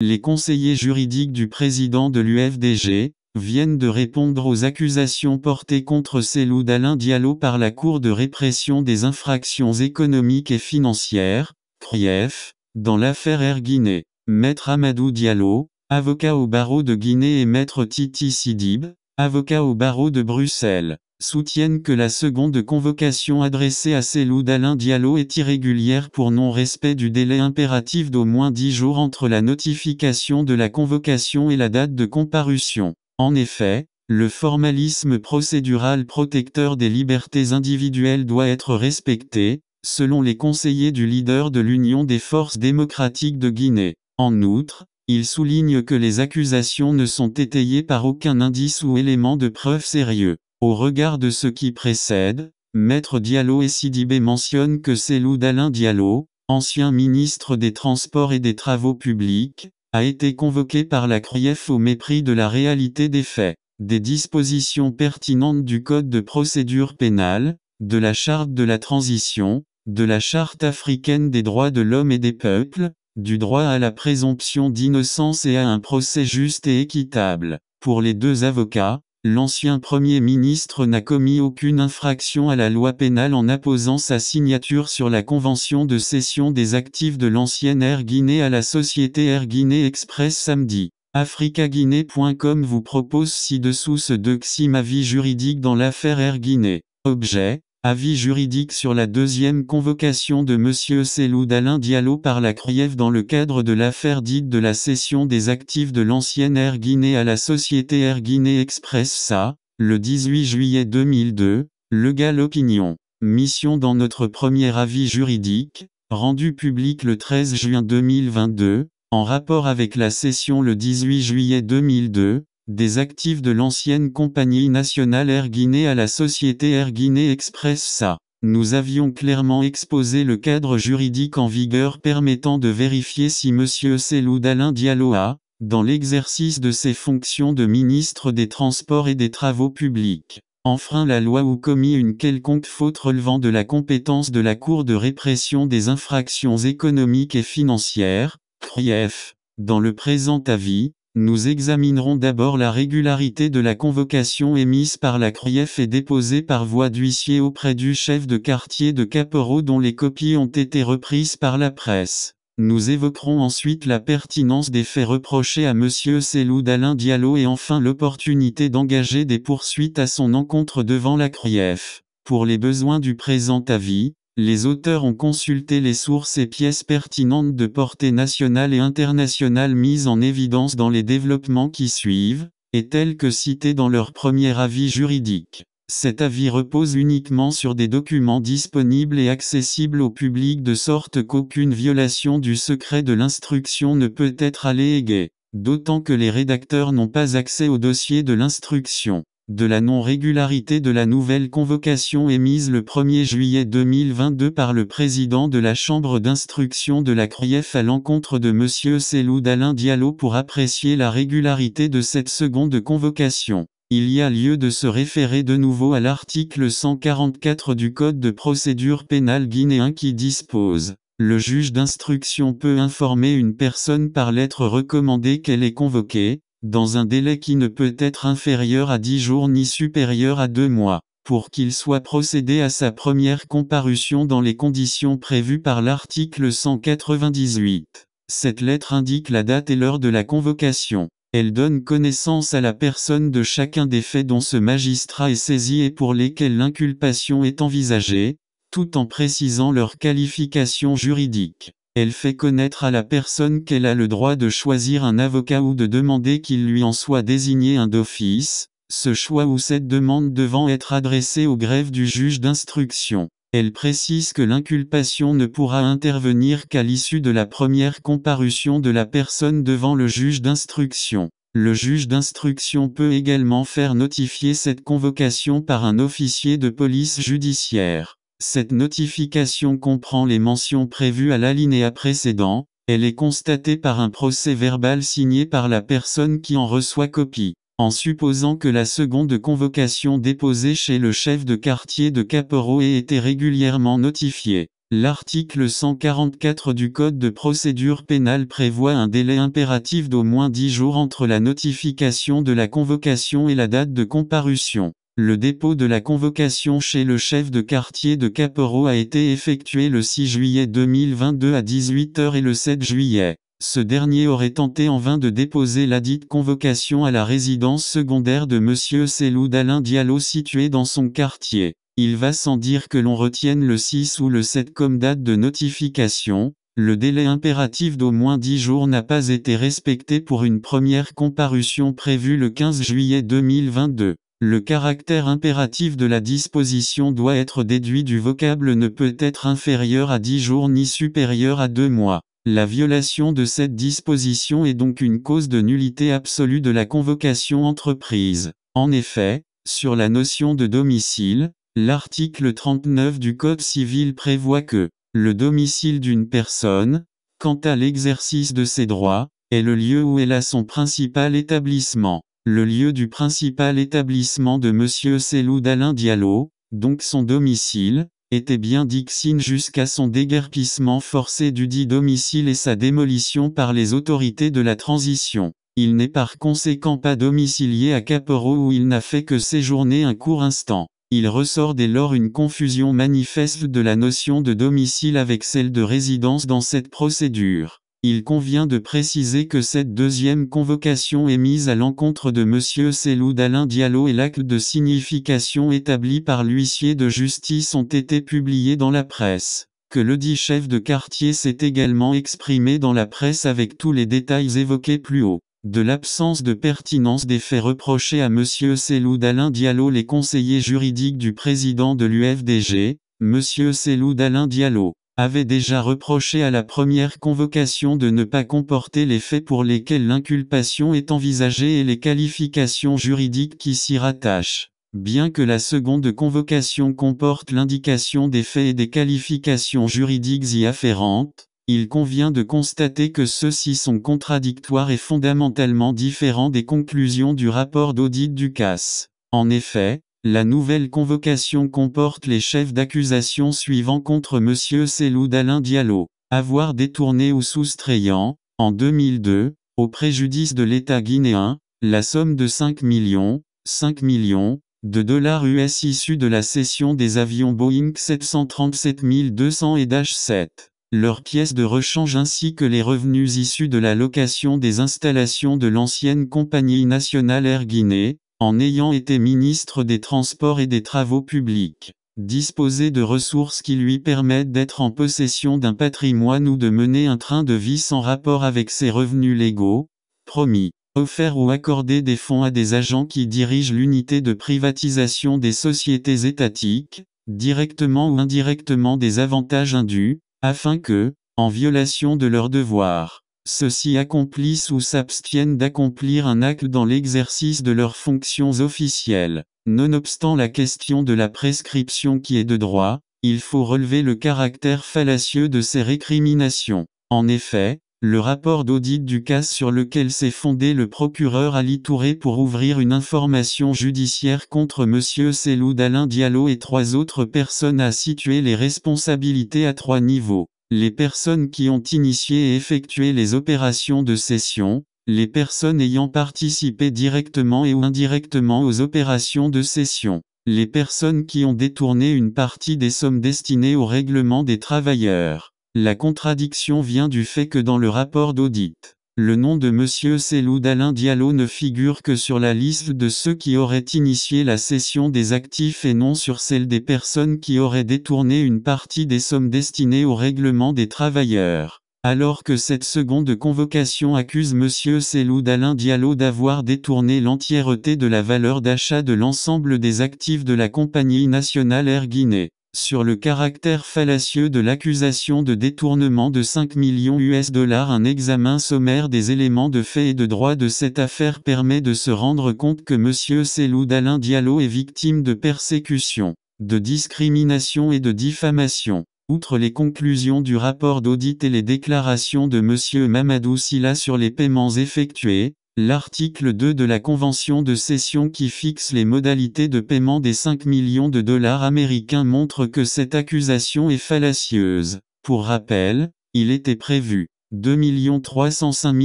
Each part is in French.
Les conseillers juridiques du président de l'UFDG viennent de répondre aux accusations portées contre Célou Alain Diallo par la Cour de répression des infractions économiques et financières, CRIEF, dans l'affaire Air Guinée. Maître Amadou Diallo, avocat au barreau de Guinée et maître Titi Sidib, avocat au barreau de Bruxelles soutiennent que la seconde convocation adressée à Célou d'Alain Diallo est irrégulière pour non-respect du délai impératif d'au moins dix jours entre la notification de la convocation et la date de comparution. En effet, le formalisme procédural protecteur des libertés individuelles doit être respecté, selon les conseillers du leader de l'Union des forces démocratiques de Guinée. En outre, il souligne que les accusations ne sont étayées par aucun indice ou élément de preuve sérieux. Au regard de ce qui précède, Maître Diallo et Sidibé mentionnent que c'est d'Alain Diallo, ancien ministre des Transports et des Travaux Publics, a été convoqué par la CRIEF au mépris de la réalité des faits, des dispositions pertinentes du Code de procédure pénale, de la Charte de la transition, de la Charte africaine des droits de l'homme et des peuples, du droit à la présomption d'innocence et à un procès juste et équitable. Pour les deux avocats, L'ancien Premier ministre n'a commis aucune infraction à la loi pénale en apposant sa signature sur la convention de cession des actifs de l'ancienne Air Guinée à la société Air Guinée Express samedi. AfricaGuinée.com vous propose ci-dessous ce doxy avis vie juridique dans l'affaire Air Guinée. Objet Avis juridique sur la deuxième convocation de M. Célou d'Alain Diallo par la CRIEF dans le cadre de l'affaire dite de la cession des actifs de l'ancienne Air Guinée à la société Air Guinée Express SA, le 18 juillet 2002, Legal Opinion. Mission dans notre premier avis juridique, rendu public le 13 juin 2022, en rapport avec la session le 18 juillet 2002, des actifs de l'ancienne compagnie nationale Air Guinée à la société Air Guinée Express SA. Nous avions clairement exposé le cadre juridique en vigueur permettant de vérifier si M. Selou Alain Diallo a, dans l'exercice de ses fonctions de ministre des Transports et des Travaux publics, enfreint la loi ou commis une quelconque faute relevant de la compétence de la Cour de répression des infractions économiques et financières, CRIEF. Dans le présent avis, nous examinerons d'abord la régularité de la convocation émise par la CRIEF et déposée par voie d'huissier auprès du chef de quartier de Capereau dont les copies ont été reprises par la presse. Nous évoquerons ensuite la pertinence des faits reprochés à M. Selou d'Alain Diallo et enfin l'opportunité d'engager des poursuites à son encontre devant la CRIEF. Pour les besoins du présent avis, les auteurs ont consulté les sources et pièces pertinentes de portée nationale et internationale mises en évidence dans les développements qui suivent, et telles que citées dans leur premier avis juridique. Cet avis repose uniquement sur des documents disponibles et accessibles au public de sorte qu'aucune violation du secret de l'instruction ne peut être alléguée, d'autant que les rédacteurs n'ont pas accès au dossier de l'instruction de la non-régularité de la nouvelle convocation émise le 1er juillet 2022 par le président de la Chambre d'instruction de la CRIEF à l'encontre de M. Selou d'Alain Diallo pour apprécier la régularité de cette seconde convocation. Il y a lieu de se référer de nouveau à l'article 144 du Code de procédure pénale guinéen qui dispose le juge d'instruction peut informer une personne par lettre recommandée qu'elle est convoquée, dans un délai qui ne peut être inférieur à dix jours ni supérieur à deux mois, pour qu'il soit procédé à sa première comparution dans les conditions prévues par l'article 198. Cette lettre indique la date et l'heure de la convocation. Elle donne connaissance à la personne de chacun des faits dont ce magistrat est saisi et pour lesquels l'inculpation est envisagée, tout en précisant leur qualification juridique. Elle fait connaître à la personne qu'elle a le droit de choisir un avocat ou de demander qu'il lui en soit désigné un d'office, ce choix ou cette demande devant être adressée au greffe du juge d'instruction. Elle précise que l'inculpation ne pourra intervenir qu'à l'issue de la première comparution de la personne devant le juge d'instruction. Le juge d'instruction peut également faire notifier cette convocation par un officier de police judiciaire. Cette notification comprend les mentions prévues à l'alinéa précédent, elle est constatée par un procès verbal signé par la personne qui en reçoit copie. En supposant que la seconde convocation déposée chez le chef de quartier de Caporo ait été régulièrement notifiée, l'article 144 du Code de procédure pénale prévoit un délai impératif d'au moins 10 jours entre la notification de la convocation et la date de comparution. Le dépôt de la convocation chez le chef de quartier de Caporo a été effectué le 6 juillet 2022 à 18h et le 7 juillet. Ce dernier aurait tenté en vain de déposer ladite convocation à la résidence secondaire de M. Selou d'Alain Diallo située dans son quartier. Il va sans dire que l'on retienne le 6 ou le 7 comme date de notification, le délai impératif d'au moins 10 jours n'a pas été respecté pour une première comparution prévue le 15 juillet 2022. Le caractère impératif de la disposition doit être déduit du vocable ne peut être inférieur à 10 jours ni supérieur à deux mois. La violation de cette disposition est donc une cause de nullité absolue de la convocation entreprise. En effet, sur la notion de domicile, l'article 39 du Code civil prévoit que le domicile d'une personne, quant à l'exercice de ses droits, est le lieu où elle a son principal établissement le lieu du principal établissement de M. Seloud Diallo, donc son domicile, était bien Dixine jusqu'à son déguerpissement forcé du dit domicile et sa démolition par les autorités de la transition. Il n'est par conséquent pas domicilié à Caporo où il n'a fait que séjourner un court instant. Il ressort dès lors une confusion manifeste de la notion de domicile avec celle de résidence dans cette procédure. Il convient de préciser que cette deuxième convocation émise à l'encontre de M. Selou d'Alain Diallo et l'acte de signification établi par l'huissier de justice ont été publiés dans la presse que le dit chef de quartier s'est également exprimé dans la presse avec tous les détails évoqués plus haut. De l'absence de pertinence des faits reprochés à M. Selou d'Alain Diallo les conseillers juridiques du président de l'UFDG, M. Selou d'Alain Diallo, avait déjà reproché à la première convocation de ne pas comporter les faits pour lesquels l'inculpation est envisagée et les qualifications juridiques qui s'y rattachent. Bien que la seconde convocation comporte l'indication des faits et des qualifications juridiques y afférentes, il convient de constater que ceux-ci sont contradictoires et fondamentalement différents des conclusions du rapport d'audit du CAS. En effet, la nouvelle convocation comporte les chefs d'accusation suivants contre M. Seloud Alain Diallo. Avoir détourné ou soustrayant, en 2002, au préjudice de l'État guinéen, la somme de 5 millions, 5 millions, de dollars US issus de la cession des avions Boeing 737-200 et Dash 7. Leurs pièces de rechange ainsi que les revenus issus de la location des installations de l'ancienne compagnie nationale Air Guinée, en ayant été ministre des Transports et des Travaux publics, disposer de ressources qui lui permettent d'être en possession d'un patrimoine ou de mener un train de vie sans rapport avec ses revenus légaux, promis, offert ou accorder des fonds à des agents qui dirigent l'unité de privatisation des sociétés étatiques, directement ou indirectement des avantages indus, afin que, en violation de leurs devoirs, ceux-ci accomplissent ou s'abstiennent d'accomplir un acte dans l'exercice de leurs fonctions officielles. Nonobstant la question de la prescription qui est de droit, il faut relever le caractère fallacieux de ces récriminations. En effet, le rapport d'audit du cas sur lequel s'est fondé le procureur Ali Touré pour ouvrir une information judiciaire contre M. Selou d'Alain Diallo et trois autres personnes a situé les responsabilités à trois niveaux les personnes qui ont initié et effectué les opérations de cession, les personnes ayant participé directement et ou indirectement aux opérations de cession, les personnes qui ont détourné une partie des sommes destinées au règlement des travailleurs. La contradiction vient du fait que dans le rapport d'audit, le nom de M. Seloud Alain Diallo ne figure que sur la liste de ceux qui auraient initié la cession des actifs et non sur celle des personnes qui auraient détourné une partie des sommes destinées au règlement des travailleurs. Alors que cette seconde convocation accuse M. Seloud Alain Diallo d'avoir détourné l'entièreté de la valeur d'achat de l'ensemble des actifs de la Compagnie nationale Air Guinée sur le caractère fallacieux de l'accusation de détournement de 5 millions US dollars. Un examen sommaire des éléments de fait et de droit de cette affaire permet de se rendre compte que M. Seloud Alain Diallo est victime de persécution, de discrimination et de diffamation. Outre les conclusions du rapport d'audit et les déclarations de M. Mamadou Silla sur les paiements effectués, L'article 2 de la Convention de cession qui fixe les modalités de paiement des 5 millions de dollars américains montre que cette accusation est fallacieuse. Pour rappel, il était prévu 2 305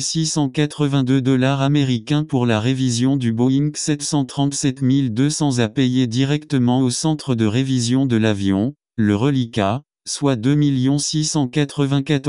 682 dollars américains pour la révision du Boeing 737 200 à payer directement au centre de révision de l'avion, le reliquat, soit 2 694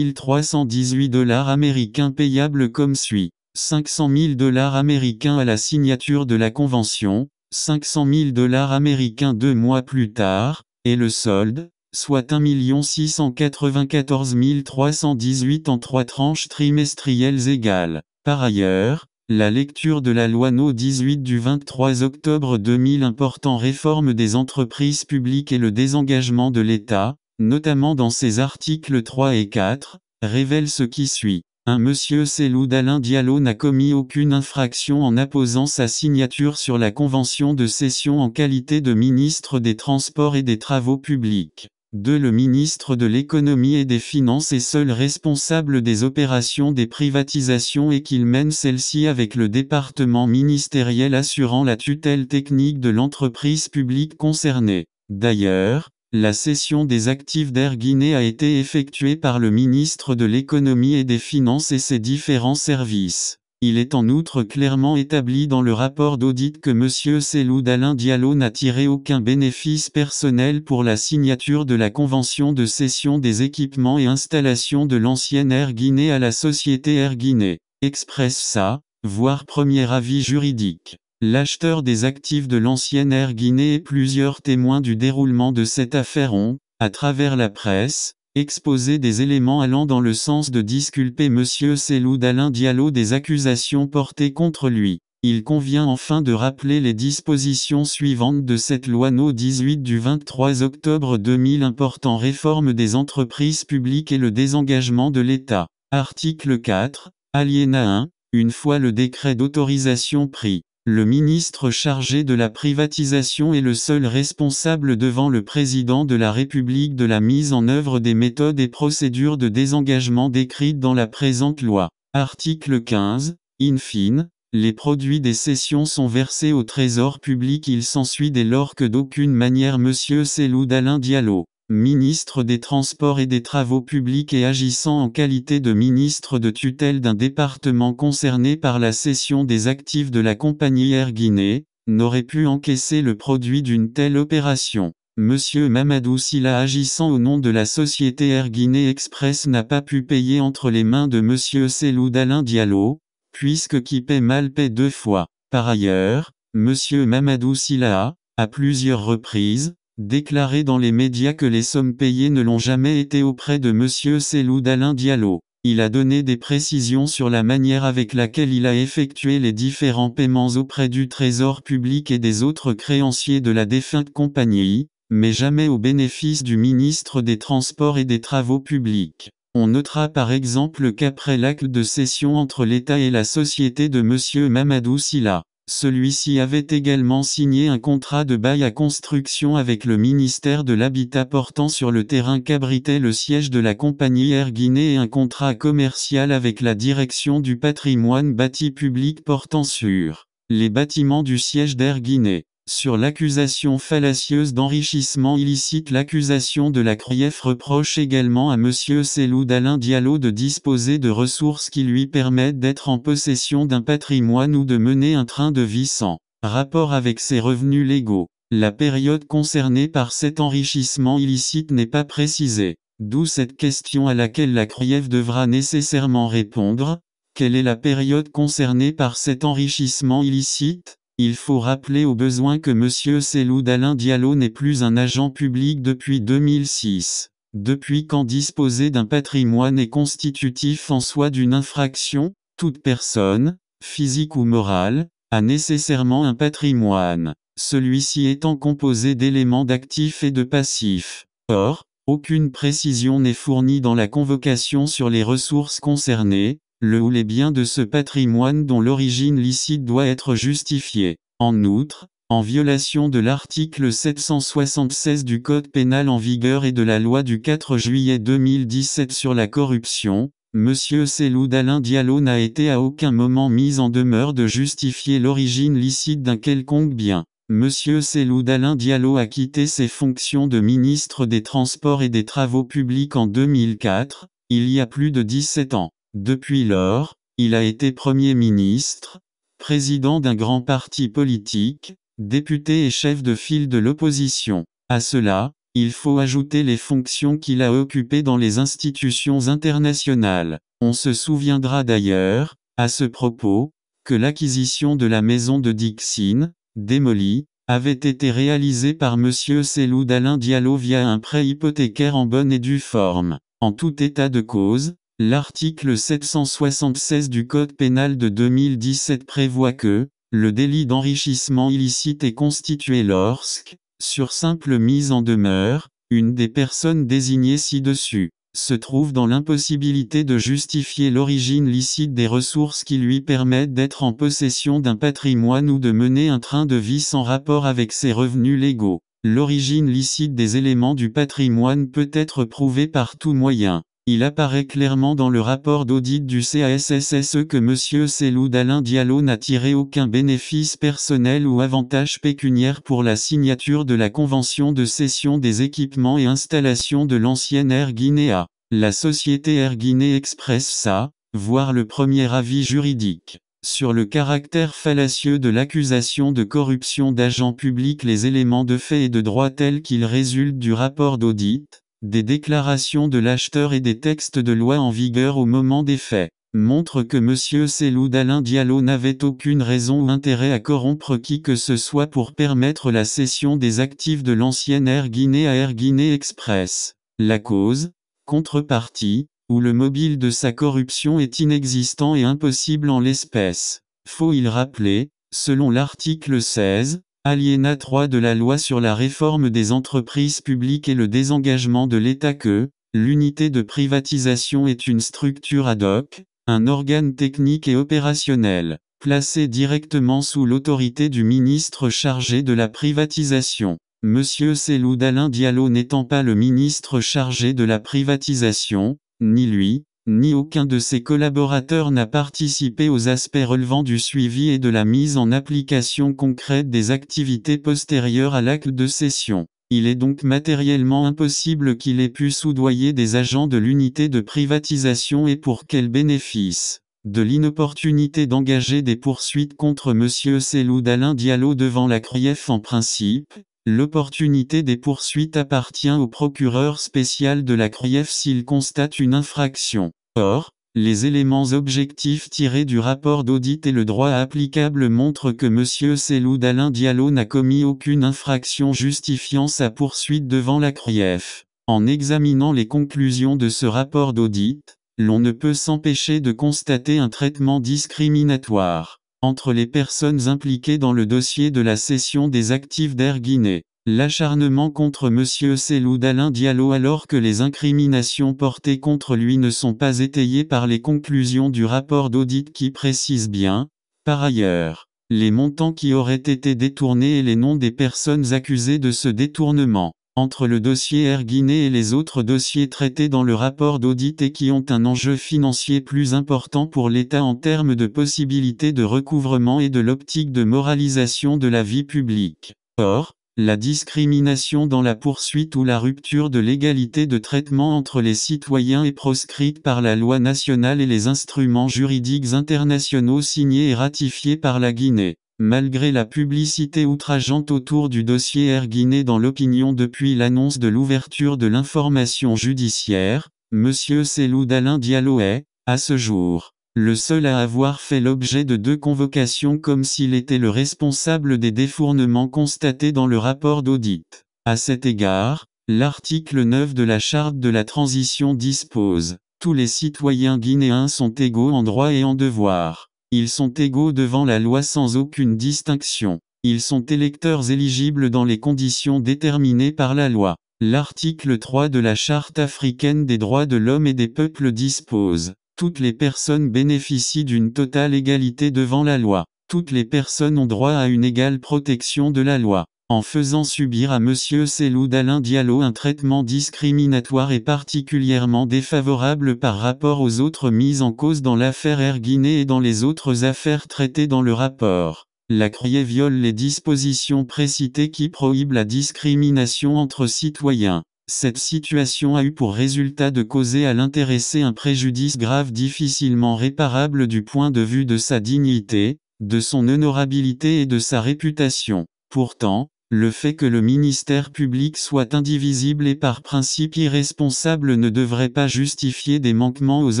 318 dollars américains payables comme suit. 500 000 dollars américains à la signature de la convention, 500 000 dollars américains deux mois plus tard, et le solde, soit 1 694 318 en trois tranches trimestrielles égales. Par ailleurs, la lecture de la loi No 18 du 23 octobre 2000 important réforme des entreprises publiques et le désengagement de l'État, notamment dans ses articles 3 et 4, révèle ce qui suit. Un monsieur Seloud d'Alain Diallo n'a commis aucune infraction en apposant sa signature sur la convention de cession en qualité de ministre des Transports et des Travaux Publics. 2. Le ministre de l'Économie et des Finances est seul responsable des opérations des privatisations et qu'il mène celles-ci avec le département ministériel assurant la tutelle technique de l'entreprise publique concernée. D'ailleurs, la cession des actifs d'Air Guinée a été effectuée par le ministre de l'Économie et des Finances et ses différents services. Il est en outre clairement établi dans le rapport d'audit que M. Seloud Alain Diallo n'a tiré aucun bénéfice personnel pour la signature de la convention de cession des équipements et installations de l'ancienne Air Guinée à la société Air Guinée. Express ça, voire premier avis juridique. L'acheteur des actifs de l'ancienne Air Guinée et plusieurs témoins du déroulement de cette affaire ont, à travers la presse, exposé des éléments allant dans le sens de disculper M. Seloud d'Alain Diallo des accusations portées contre lui. Il convient enfin de rappeler les dispositions suivantes de cette loi No 18 du 23 octobre 2000 important réforme des entreprises publiques et le désengagement de l'État. Article 4, Aliéna 1, une fois le décret d'autorisation pris. Le ministre chargé de la privatisation est le seul responsable devant le président de la République de la mise en œuvre des méthodes et procédures de désengagement décrites dans la présente loi. Article 15. In fine, les produits des sessions sont versés au trésor public. Il s'ensuit dès lors que d'aucune manière M. Célou d'Alain Diallo ministre des Transports et des Travaux publics et agissant en qualité de ministre de tutelle d'un département concerné par la cession des actifs de la compagnie Air Guinée, n'aurait pu encaisser le produit d'une telle opération. Monsieur Mamadou Silla agissant au nom de la société Air Guinée Express n'a pas pu payer entre les mains de Monsieur Selou d'Alain Diallo, puisque qui paie mal paie deux fois. Par ailleurs, Monsieur Mamadou Silla a, à plusieurs reprises, déclaré dans les médias que les sommes payées ne l'ont jamais été auprès de M. Selou d'Alain Diallo. Il a donné des précisions sur la manière avec laquelle il a effectué les différents paiements auprès du Trésor public et des autres créanciers de la défunte compagnie, mais jamais au bénéfice du ministre des Transports et des Travaux publics. On notera par exemple qu'après l'acte de cession entre l'État et la société de M. Mamadou Silla, celui-ci avait également signé un contrat de bail à construction avec le ministère de l'Habitat portant sur le terrain qu'abritait le siège de la compagnie Air Guinée et un contrat commercial avec la direction du patrimoine bâti public portant sur les bâtiments du siège d'Air Guinée. Sur l'accusation fallacieuse d'enrichissement illicite l'accusation de la CRIEF reproche également à M. Selou d'Alain Diallo de disposer de ressources qui lui permettent d'être en possession d'un patrimoine ou de mener un train de vie sans rapport avec ses revenus légaux. La période concernée par cet enrichissement illicite n'est pas précisée. D'où cette question à laquelle la CRIEF devra nécessairement répondre. Quelle est la période concernée par cet enrichissement illicite il faut rappeler au besoin que M. Selloud Alain Diallo n'est plus un agent public depuis 2006. Depuis quand disposer d'un patrimoine est constitutif en soi d'une infraction, toute personne, physique ou morale, a nécessairement un patrimoine, celui-ci étant composé d'éléments d'actifs et de passifs. Or, aucune précision n'est fournie dans la convocation sur les ressources concernées, le ou les biens de ce patrimoine dont l'origine licite doit être justifiée. En outre, en violation de l'article 776 du Code pénal en vigueur et de la loi du 4 juillet 2017 sur la corruption, M. Seloud Alain Diallo n'a été à aucun moment mis en demeure de justifier l'origine licite d'un quelconque bien. M. Seloud Alain Diallo a quitté ses fonctions de ministre des Transports et des Travaux publics en 2004, il y a plus de 17 ans. Depuis lors, il a été Premier ministre, président d'un grand parti politique, député et chef de file de l'opposition. À cela, il faut ajouter les fonctions qu'il a occupées dans les institutions internationales. On se souviendra d'ailleurs, à ce propos, que l'acquisition de la maison de Dixine, démolie, avait été réalisée par M. Selou Alain Diallo via un prêt hypothécaire en bonne et due forme. En tout état de cause, L'article 776 du Code pénal de 2017 prévoit que le délit d'enrichissement illicite est constitué lorsque, sur simple mise en demeure, une des personnes désignées ci-dessus se trouve dans l'impossibilité de justifier l'origine licite des ressources qui lui permettent d'être en possession d'un patrimoine ou de mener un train de vie sans rapport avec ses revenus légaux. L'origine licite des éléments du patrimoine peut être prouvée par tout moyen. Il apparaît clairement dans le rapport d'audit du CASSSE que M. Selou d'Alain Diallo n'a tiré aucun bénéfice personnel ou avantage pécuniaire pour la signature de la convention de cession des équipements et installations de l'ancienne Air Guinea. La société Air Guinée Express SA, voir le premier avis juridique. Sur le caractère fallacieux de l'accusation de corruption d'agents publics les éléments de fait et de droit tels qu'ils résultent du rapport d'audit, des déclarations de l'acheteur et des textes de loi en vigueur au moment des faits montrent que M. Seloud Alain Diallo n'avait aucune raison ou intérêt à corrompre qui que ce soit pour permettre la cession des actifs de l'ancienne Air Guinée à Air Guinée Express. La cause, contrepartie, ou le mobile de sa corruption est inexistant et impossible en l'espèce. Faut il rappeler, selon l'article 16, Aliéna 3 de la loi sur la réforme des entreprises publiques et le désengagement de l'État que, l'unité de privatisation est une structure ad hoc, un organe technique et opérationnel, placé directement sous l'autorité du ministre chargé de la privatisation. Monsieur Célou d'Alain Diallo n'étant pas le ministre chargé de la privatisation, ni lui, ni aucun de ses collaborateurs n'a participé aux aspects relevant du suivi et de la mise en application concrète des activités postérieures à l'acte de cession. Il est donc matériellement impossible qu'il ait pu soudoyer des agents de l'unité de privatisation et pour quel bénéfice de l'inopportunité d'engager des poursuites contre M. Selou d'Alain Diallo devant la CRIEF en principe, L'opportunité des poursuites appartient au procureur spécial de la CRIEF s'il constate une infraction. Or, les éléments objectifs tirés du rapport d'audit et le droit applicable montrent que M. Selou Alain Diallo n'a commis aucune infraction justifiant sa poursuite devant la CRIEF. En examinant les conclusions de ce rapport d'audit, l'on ne peut s'empêcher de constater un traitement discriminatoire entre les personnes impliquées dans le dossier de la cession des actifs d'Air Guinée. L'acharnement contre M. Sélou Alain Diallo alors que les incriminations portées contre lui ne sont pas étayées par les conclusions du rapport d'audit qui précise bien, par ailleurs, les montants qui auraient été détournés et les noms des personnes accusées de ce détournement entre le dossier Air Guinée et les autres dossiers traités dans le rapport d'audit et qui ont un enjeu financier plus important pour l'État en termes de possibilité de recouvrement et de l'optique de moralisation de la vie publique. Or, la discrimination dans la poursuite ou la rupture de l'égalité de traitement entre les citoyens est proscrite par la loi nationale et les instruments juridiques internationaux signés et ratifiés par la Guinée. Malgré la publicité outrageante autour du dossier R-Guinée dans l'opinion depuis l'annonce de l'ouverture de l'information judiciaire, M. Seloud Alain Diallo est, à ce jour, le seul à avoir fait l'objet de deux convocations comme s'il était le responsable des défournements constatés dans le rapport d'audit. À cet égard, l'article 9 de la Charte de la Transition dispose Tous les citoyens guinéens sont égaux en droit et en devoir. Ils sont égaux devant la loi sans aucune distinction. Ils sont électeurs éligibles dans les conditions déterminées par la loi. L'article 3 de la Charte africaine des droits de l'homme et des peuples dispose toutes les personnes bénéficient d'une totale égalité devant la loi. Toutes les personnes ont droit à une égale protection de la loi en faisant subir à M. Selou Alain Diallo un traitement discriminatoire et particulièrement défavorable par rapport aux autres mises en cause dans l'affaire Erguiné et dans les autres affaires traitées dans le rapport. La CRIE viole les dispositions précitées qui prohibent la discrimination entre citoyens. Cette situation a eu pour résultat de causer à l'intéressé un préjudice grave difficilement réparable du point de vue de sa dignité, de son honorabilité et de sa réputation. Pourtant, le fait que le ministère public soit indivisible et par principe irresponsable ne devrait pas justifier des manquements aux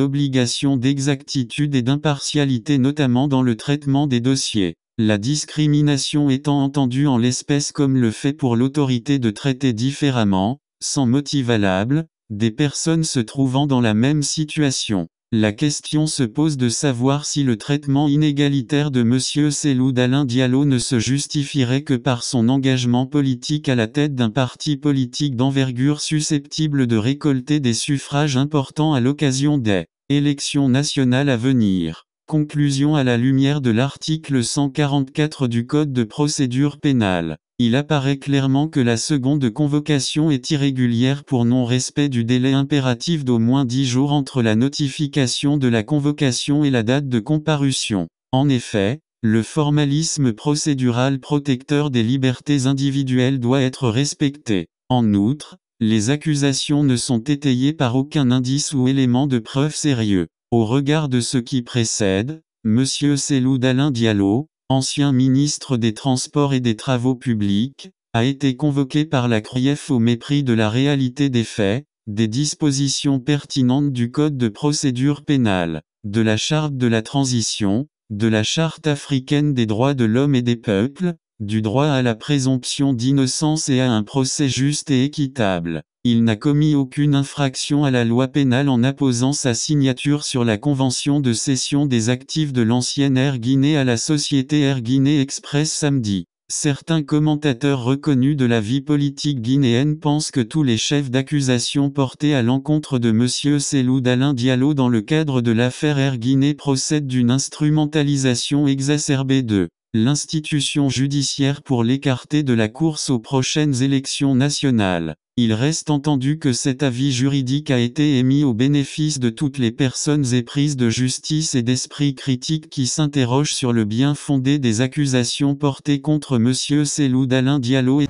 obligations d'exactitude et d'impartialité notamment dans le traitement des dossiers. La discrimination étant entendue en l'espèce comme le fait pour l'autorité de traiter différemment, sans motif valable, des personnes se trouvant dans la même situation. La question se pose de savoir si le traitement inégalitaire de M. Selou d'Alain Diallo ne se justifierait que par son engagement politique à la tête d'un parti politique d'envergure susceptible de récolter des suffrages importants à l'occasion des élections nationales à venir. Conclusion à la lumière de l'article 144 du Code de procédure pénale. Il apparaît clairement que la seconde convocation est irrégulière pour non-respect du délai impératif d'au moins dix jours entre la notification de la convocation et la date de comparution. En effet, le formalisme procédural protecteur des libertés individuelles doit être respecté. En outre, les accusations ne sont étayées par aucun indice ou élément de preuve sérieux. Au regard de ce qui précède, M. Célou d'Alain Diallo, ancien ministre des Transports et des Travaux publics, a été convoqué par la CRIEF au mépris de la réalité des faits, des dispositions pertinentes du Code de procédure pénale, de la Charte de la transition, de la Charte africaine des droits de l'homme et des peuples, du droit à la présomption d'innocence et à un procès juste et équitable. Il n'a commis aucune infraction à la loi pénale en apposant sa signature sur la convention de cession des actifs de l'ancienne Air Guinée à la société Air Guinée Express samedi. Certains commentateurs reconnus de la vie politique guinéenne pensent que tous les chefs d'accusation portés à l'encontre de M. Selou d'Alain Diallo dans le cadre de l'affaire Air Guinée procèdent d'une instrumentalisation exacerbée de l'institution judiciaire pour l'écarter de la course aux prochaines élections nationales. Il reste entendu que cet avis juridique a été émis au bénéfice de toutes les personnes éprises de justice et d'esprit critique qui s'interrogent sur le bien fondé des accusations portées contre M. Célou d'Alain Diallo et